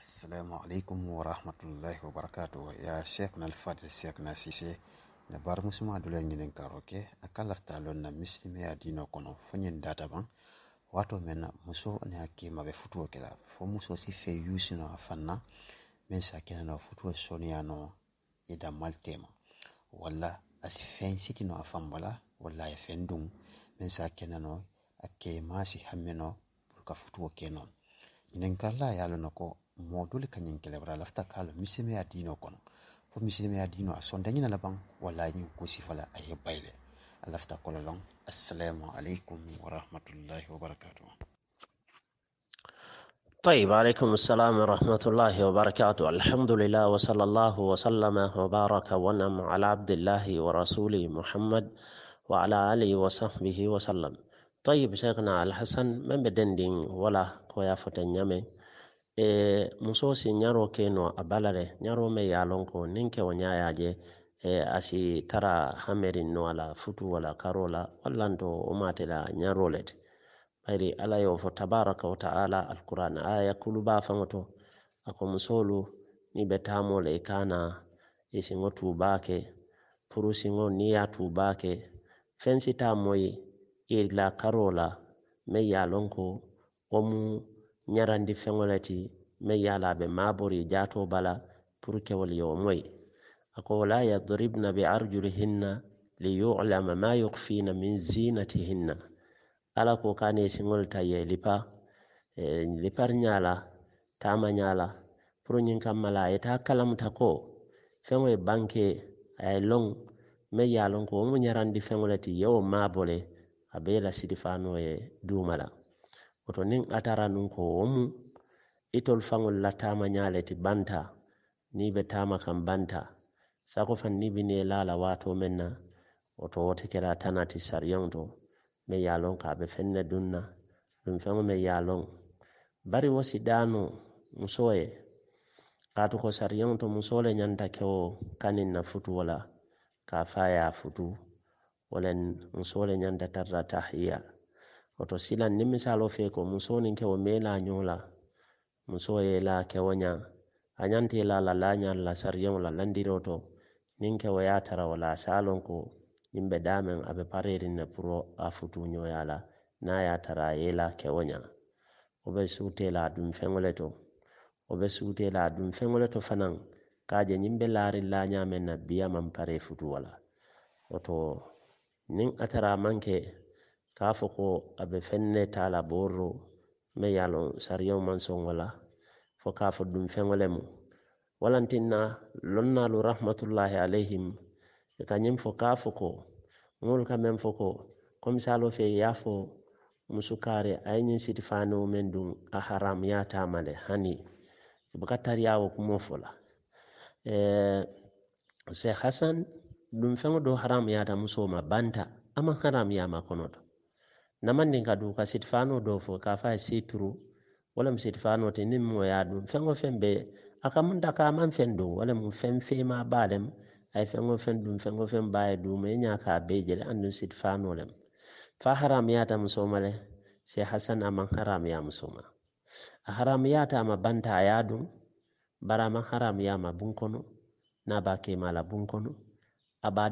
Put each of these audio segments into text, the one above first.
assalamu wa rahmatullahi wa barakatuh ya sheikh al-fadil cheikhna alfadil cheikhna sise ne baramusuma adula ñinin karoke a lafta lon na misilime ya dino kono foñin data ban wato men muso ne a kima ɓe futuwo kela fo muso si fe yusi no afanna yusino a fanna min sakinano futuwo soniyano ida tema wala asi fen sitino a fambala walla ye fen dum min sakinano a kemasi hammino pour ka futuwo ke non ñinin kalla yalono ko modul ka nyin kelebra lafta kala miseme ya dino kono fo miseme ya dino a sonda nyina laban wala nyi ko sifala aye bayle lafta kola long assalamu alaikum wa rahmatullahi wa barakatuh طيب عليكم السلام ورحمة الله وبركاته الحمد لله وصلى الله وسلم وبارك ونعم على عبد الله ورسوله محمد وعلى آله وصحبه وسلم طيب شيخنا الحسن من بدندين ولا كويا فتن يمي eh, muso si ɲaro ke nɔ a ba la dɛ ɲaro mɛ ye lɔn ko niŋ kɛ wo ɲa y'a jɛ eh, asi tara hamɛri nɔ a la futu wala karo la walla nto wo la ɲaro le ti bayiri ala y'o fɔ tabaraka wa taala alquran aya kuluba faŋo to a ko musolu ni bɛ taamo la i kana i siŋo tuubaa kɛ puru siŋo ni ya a tuubaa kɛ feŋ si taa moyi i la karo la mɛ ye lɔn ko wo mu ɲarandi feŋo le ti min yalaɓe mabori jato bala pour kewol yo moye ako wala yadribna be arjuli hinna li yulama ma yukfina min zinati hinna ala ko kane siŋol taye lipa e, lipar ñala tama ñala pour ñin kammala yeta kalamta ko feŋo e banke aye loŋ me ya lon ko womu ñarandi feŋole ti yewo mabole abe la sidifanoye dumala woto nin atara nun ko womu itol faŋol la taama ñaale ti banta ni be taama kan banta sako faŋ ni bi nee laa la waato meŋ na woto wo te kela tana ti sariyaŋo to meŋ ye a loŋ ka a be feŋ ne duŋ na duŋ feŋo ye a loŋ bari wo sidaano muso ye kaatu ko sariyaŋo to muso le ñanta kewo kaniŋ na futuwo la ka a fo a ye a futu wo le muso le ñanta tarata tahiya woto silaŋ niŋ misaaloo fee ko muso niŋ kewo mee la a ñoo la muso ye la kewo ña a ñanti la la lañal la sariyeŋo la landiro to niŋ kewo ye a tara wo la a se a loŋ ko ñiŋ be daameŋ a be pareeriŋ ne puro a futuñoya la niŋ a ye a tara a ye la kewo ña wo be suute la a dunfeŋo le to wo be suute la a dunfeŋo le to fanaŋ ka a je ñiŋ be laariŋ lañameŋ na biya maŋ pare futu wo la woto niŋ a tara a maŋ ke ka a fo ko a be feŋ ne taa la booro me ye lon sariyaw man soŋo la fo ka fo dum le mu walantin na lonnaalu rahmatullahi alayhim e ka ñiŋ fo ka fo ko ŋolu ka meŋ fo ko komisaalo fe ye a fo musukaari a ye ñiŋ sitifaaniwo meŋ duŋ a haramuyataama le hani buka tariya wo kumo fo la se hasan dum do haramuyata musoo ma banta ama haramuyama kono to naman din ka du sitifano dɔ fɔ k'a fɔ situru wala mu te ni mo y'a dun fɛn o fɛn bɛɛ ka man fɛn wala mu fɛn fema ba lem a ye fɛn o fɛn dun fɛn o fɛn k'a bɛɛ jɛle sitifano lem fa haramiyata muso ma lɛ sai hasan a man haramiya muso ma a haramiyata ma banta y'a dun bari a man haramiya ma bun n'a b'a kema la bun kɔnɔ a b'a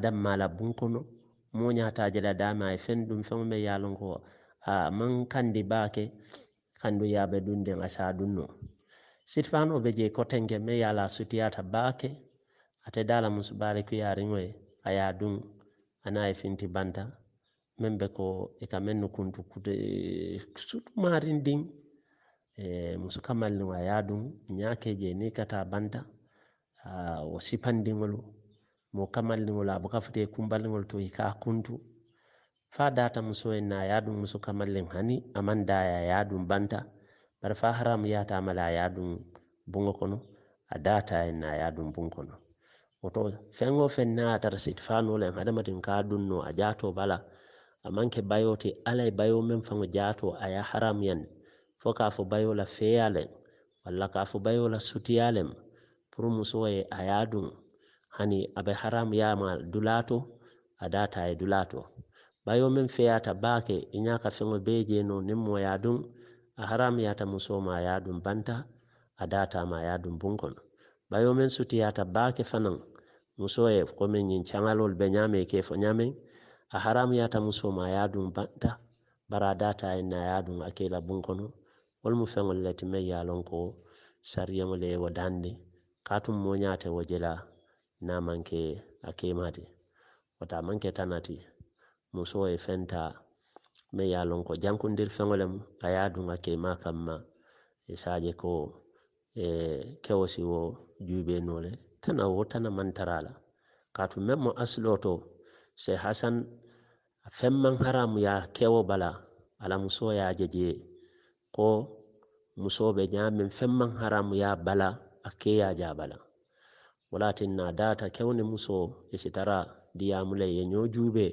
moñataje la dama e fen ɗum fen men yaalon ko a man kandi baake kandum yaɓe ɗum nden asa ɗum no sitfan oɓe jei kotenke me yaala sutiyata baake atedala mum subaare kuyariŋoye a ya ɗum ana e finti banta men ɓe ko e ka men no kuntu kute sutumarin ɗin e musu kamalli o a ya ɗum ñaakeje ni kata banta o sipandiŋolu mo kamallimol abo kafute kumballimol to hika kuntu fa data muso en na yadum muso kamallin hani aman daya yadum banta bar fa haramu yata mala yadum bungo kono a data en na yadum bungo kono woto fengo fen na tar sit fa no len hada matin ka dunno a jato bala aman ke bayo te ala bayo men fango jato aya haram yan fo ka fo bayo la feyale walla ka fo bayo la sutiyalem pour muso e a yadum hani abe haram yama dulato a data e dulato bayo min feyata bake e ñaka feŋo be jeno nin mo yadum a haram yata musoma yadum banta a datama yadum bunkon bayo min suti yata bake fanan musoye komin ñin caŋalol be ñame kefo ñamen a haram yata musoma yadum banta bara data e na yadum a kela bunkono wolmu feŋol letimen yalon ko sariyaŋo le e wo dande katum mo ñate wo jela n'a man kɛ a wata a man muso ye fɛn me ye a jankundir feŋo lem a kema kamma e saje ko e, kewo wo juube noo tana wo tana man tara la kaatu se hasan feŋ maŋ haramu kewo bala ala muso ye a jeje ko muso be ñaameŋ feŋ maŋ bala a ke ye walatin na data kewne muso e sitara diyamule ye ñojuuɓe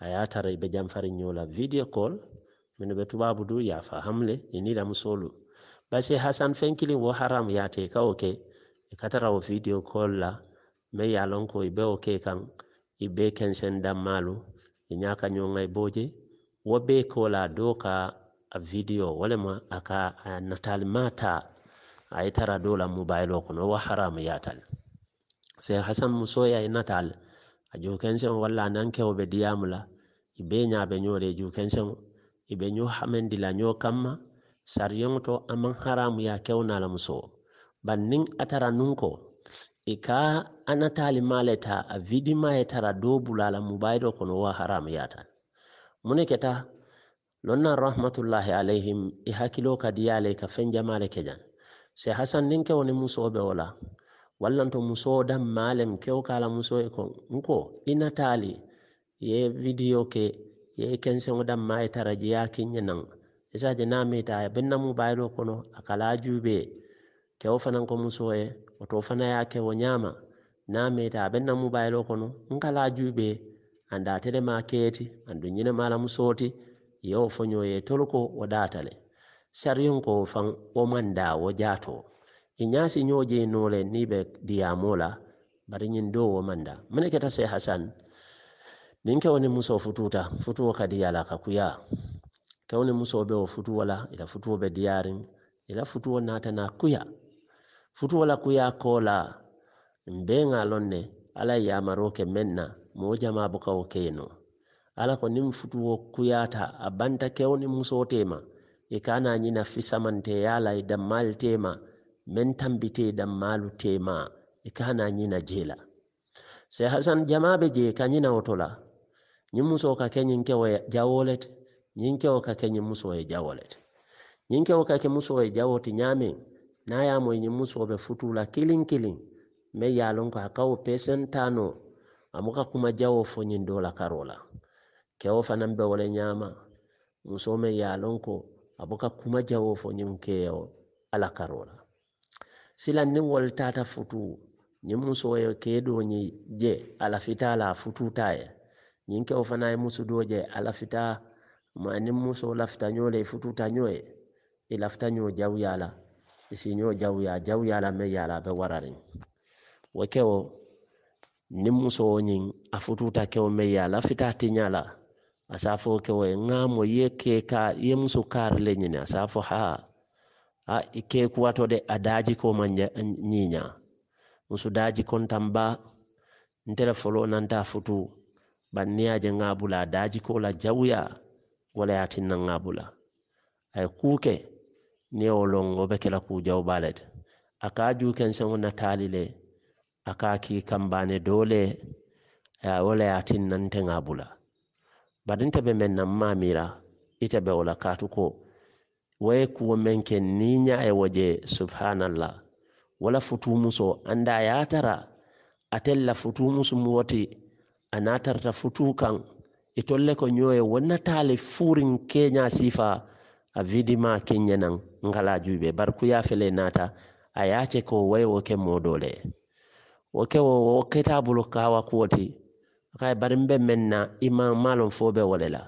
a yatara jamfari nyola video call minu betu babudu ya fahamle hamle inila musolu basi hasan fenkilin wo haram ya teka oke ke e katara o video call la mai ya lonko e ɓe o ke kan e ɓe kensen dammalu e ñaka ñongay wo ɓe kola doka ka a video walema aka natalimata ayitara dola mubailo o kono wo haram yatal sey hasan musoya e natal a jukense mo walla nanke mo ɓe diyamu la ibe ñaɓe ñoore jukense mo iɓe ñohamen dila ño kamma sar yonto aman haramu ya kewnala muso bannin atara nunko ika e anatali maleta a vidima e tara dow bulala mubayro kono wa haramu yata mune keta nonna rahmatullahi alayhim i e hakkilo kadiyale ka fen jamale kejan se hasan ninke woni musoɓe wola wallanto muso dammaale malem kewo kala muso e ko nko ina tali ye video ke ye kenseŋo damma ye tara je ye a isa de na meeta ta benna mu bayilo kono a kala a juube kewo fanaŋ ko musoo ye to fana ya ke wonyama na naa ta a benna mu bayilo kono ngala jube anda tele maketi andu nyina mala musoti yo fonyo ye wo wadatale sharyon ko fan o manda wo jato inyasi nyoje nole nibe be diyamo la bari ñin dowo manda mene keta se hasan nin woni muso fututa futuwo ka diyala ka kuya woni muso be wo futu wala ila futu be diyarin ila futu futuwo nata na kuya futu wala kuya kola mbe ŋa lon ala ya maroke menna na moo jama bukawo keno ala ko nim nin futuwo kuyata abanta ke woni muso tema ikana nyina fisamante yala la i dammal men tambiteɗam malu tema e kana ñina jeela se hasan jamabe je ka ñina wotola ñin muso ka ke wa e jawolet jawolete ñin ka kenyin muso wa jawolet ñin kewo ka ke muso wa jawoti nyame ñamen nayamo e ñin be futula kilin kilin me ya lon ka ka o pesen tano amuka kuma jawo fo nyin dola karola ke kewo fanan be wala nyama muso me ya lon ko abuka kuma jawo fo nyin ke keyo ala karola silan niŋ wolu taata futu ñiŋ musoo ye kee doo ñi je ala fita la fututa ye ñiŋ kewo fana ye musu doo je ala fita ma niŋ musoo lafita ñoo le i fututa ñoo ye i e lafita ñoo jawuya la i e si ñoo jawuya jawuya la meŋ ye a la a be warariŋ wo kewo niŋ musoo ñiŋ a fututa kewo meŋ ye a lafita tiña la a se a fo kewo ye ŋa mo ye ke ka ye musu kaari le ñini a se a fo haa a ah, ike ke kuwatode a daji ko ma ñiña musu daji kontamba ntele folo nanta futu bari ni ye je ŋabula a daji ko la jawuya wala ye tinna ŋabula a ye kuu ke ni wo loŋ wo be kela kuu jawba le te a ka juu kenseŋo nataali le a ka kii kambaane doo le wo le ye tinna nte ŋabula bari nte be meŋ na mmamira ite be wo la kaatu ko woye kuwo men ke niña e woje subhanallah wala futumuso anda yatara atella futumusu mu woti a natarta futu kan itolle ko ñoye wonnatale furin keña sifa a vidima keñe nan ngala juɓe barkuya fele nata a yace ko waye wo ke modole wo ke wo ketabulo kawa kuwoti akaye bari mbe men na ima malon fo be wole la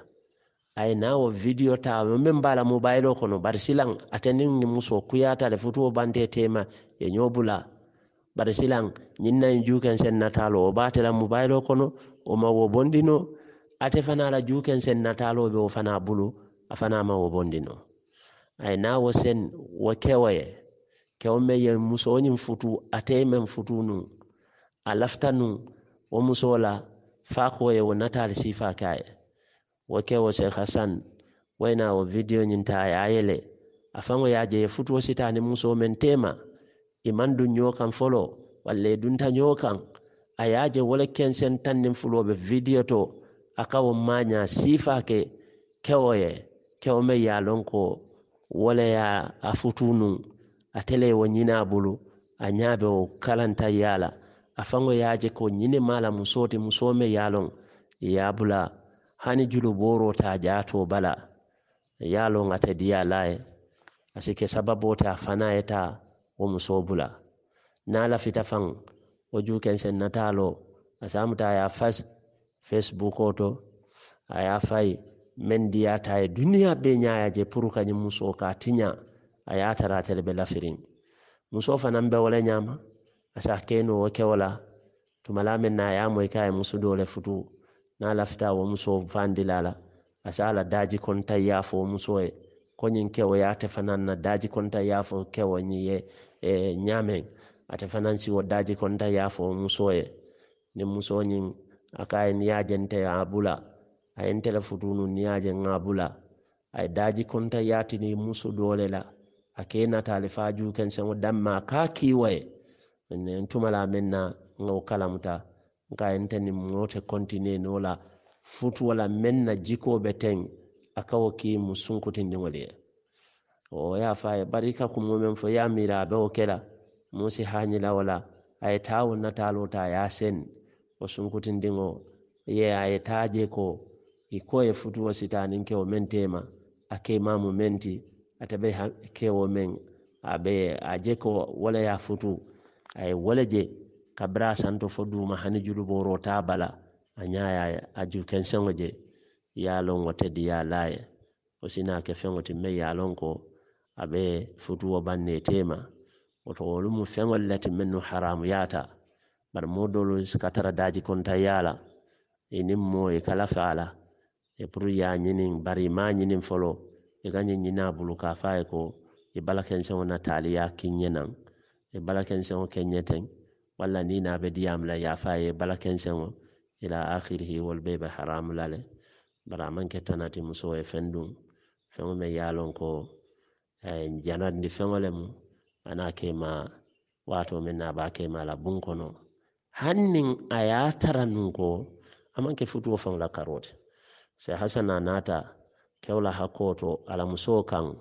ayna wo video ta min bala mobile o kono bari silan atani muso kuyata le futuo bante tema e ñobula bari silan ñinna juken sen natalo o batela mobile o kono o ma wo bondino ate fana la juken sen natalo be o fana bulu afana ma wo bondino ayna wo sen wo kewoye kewo me ye musoñin futu ate men futu nun a lafta nun wo musola fa koye wo natali sifa kaye wake wa Sheikh Hassan waina wa video nyinta yayele a faŋo ye je ye sitani muso men tema iman dun ño kan folo walla dunta ño ayaje wala ye je wole kensen tan fulo be video to akawo manya sifa ke kewoye ye ya lonko wala ya afutunu atele wa nyina bulu anyabe ñabe kalanta yala afango faŋo je ko nyine mala musote musome yalon lon bula hani julu boro ta jato bala yalo ngata dia lae asike sababu ta fana eta wo na la fitafang oju juukeŋ sen nata lo asamuta fas facebook oto aya fai a fayi meŋ diyata e duniya be ñaya je pour ka muso ka tinya aya ye tara atele be lafirin muso fanaŋ be wala le asa keno wake wala la tumala meŋ na ya ye a moyi musu do le futu na lafita wo muso vandilala la asa ala daji konta yafo muso e koñin kewo yate fanan na daji konta yafo kewo ñiye e ñamen ate fanan wo daji konta yafo muso e ni muso ñin akaye niyajente ya bula ayen tele futunu niyaje ŋa bula ay e daji konta ni muso dole la ake natale fa jukenseŋo damma ka kiwaye nen tumala menna na ŋawo ga entani mote continue nola fut wala menna jikoɓe ten akawo ki mu sunkutindiol ye o ya faye bari ka ku mumen fo ya mirabe o kela musi hañilawola aye ta wonnatalo ta ya sen o sunkutindio ye aye taje ko ikoye futuwo sitanin kewo men tema ake mamu menti atabe kewo men abe aje ko wala ya futu aye wala je kabira santo fo duma hani julu boro ta bala a ñaya a juken seŋo je yalongo teddi ya laye wo sina ke feŋo ti me yalon ko abe futuwo banne tema woto wolu mu feŋol le ti mennu haramu yata bari mo dolu ka tara daji konta yala i e nin mo i e kala fa la i e pour ya ñinin bari ma ñinin folo i ka ñin ñina bulu ka fa ye ko i balakenseŋo na taliya kinñe naŋ i balakenseŋo kenñe teŋ walla ni na be diyam la yafa ye bala kenseŋo ila akhirihi wal be haram la le bara man ke tanati muso e feŋ duŋ me yalon ko a e, janan ni janandi feŋo le mu a na kema waato meŋ na ba ke ma la buŋ kono hanniŋ a ye a ko a ke futu fa la karote ti se hasana nata kewla hakoto ala muso kan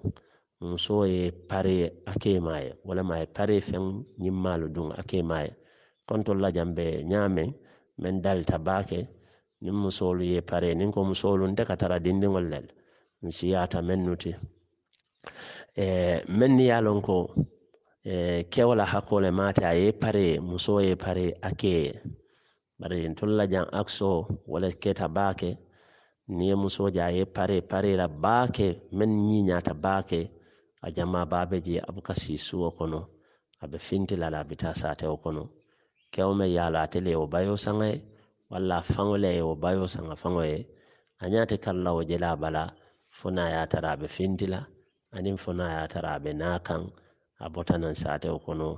muso ye pare ake maye wala maye pare fen ñiŋ dun ake maye kontolla jam ɓe ñaameŋ min dalta baake niŋ musoolu ye pare niŋ ko musoolu nte ka tara dindiŋol lel n siyaata meŋ nuti e, meŋ ni ye a loŋ ko e, kewola hakkole maate a ye pare musoo ye pare a keye bari ntolla jaŋ akisoo wala keta baake niŋ ye musoo je a ye pare parela baake meŋ ñiiñaata baake a jamma baabe je a buka sii suwo kono a be fintila la a bi taa saatewo kono kewme yaalo ate le wo bayo saŋa ye walla faŋo le ye wo bayo saŋa faŋo ye a ñaate kalla wo jela bala fo na ye a tara a be finti la aniŋ fo na ye a tara a be naa kaŋ a bota naŋ saatewo kono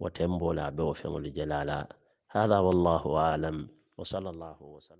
wo tenboo le a be wo feŋolu jela la hada wallahu alam wa sallallahu wa sallam